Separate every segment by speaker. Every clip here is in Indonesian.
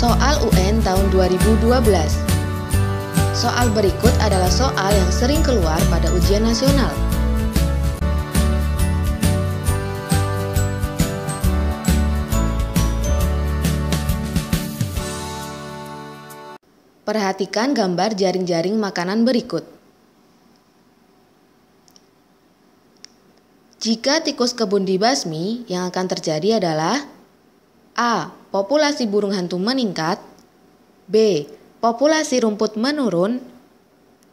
Speaker 1: Soal UN tahun 2012 Soal berikut adalah soal yang sering keluar pada ujian nasional. Perhatikan gambar jaring-jaring makanan berikut. Jika tikus kebun dibasmi, yang akan terjadi adalah A. Populasi burung hantu meningkat. B. Populasi rumput menurun.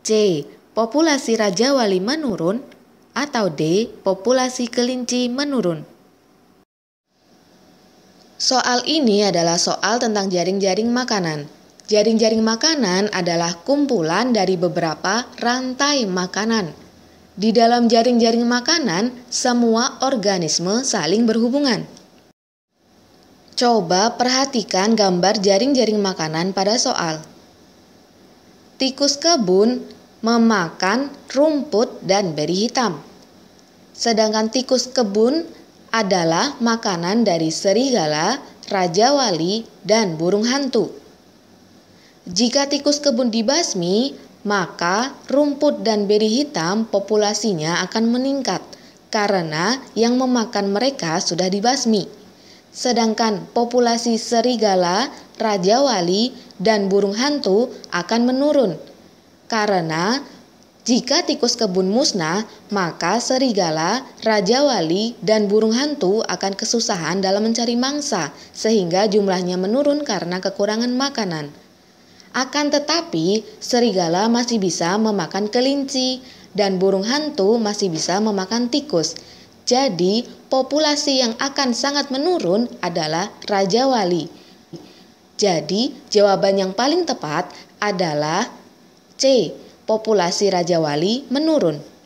Speaker 1: C. Populasi raja wali menurun. Atau D. Populasi kelinci menurun. Soal ini adalah soal tentang jaring-jaring makanan. Jaring-jaring makanan adalah kumpulan dari beberapa rantai makanan. Di dalam jaring-jaring makanan, semua organisme saling berhubungan. Coba perhatikan gambar jaring-jaring makanan pada soal. Tikus kebun memakan rumput dan beri hitam. Sedangkan tikus kebun adalah makanan dari serigala, raja wali, dan burung hantu. Jika tikus kebun dibasmi, maka rumput dan beri hitam populasinya akan meningkat karena yang memakan mereka sudah dibasmi sedangkan populasi serigala, raja wali, dan burung hantu akan menurun. Karena jika tikus kebun musnah, maka serigala, raja wali, dan burung hantu akan kesusahan dalam mencari mangsa, sehingga jumlahnya menurun karena kekurangan makanan. Akan tetapi, serigala masih bisa memakan kelinci, dan burung hantu masih bisa memakan tikus jadi, populasi yang akan sangat menurun adalah Raja Wali. Jadi, jawaban yang paling tepat adalah C. Populasi Raja Wali menurun.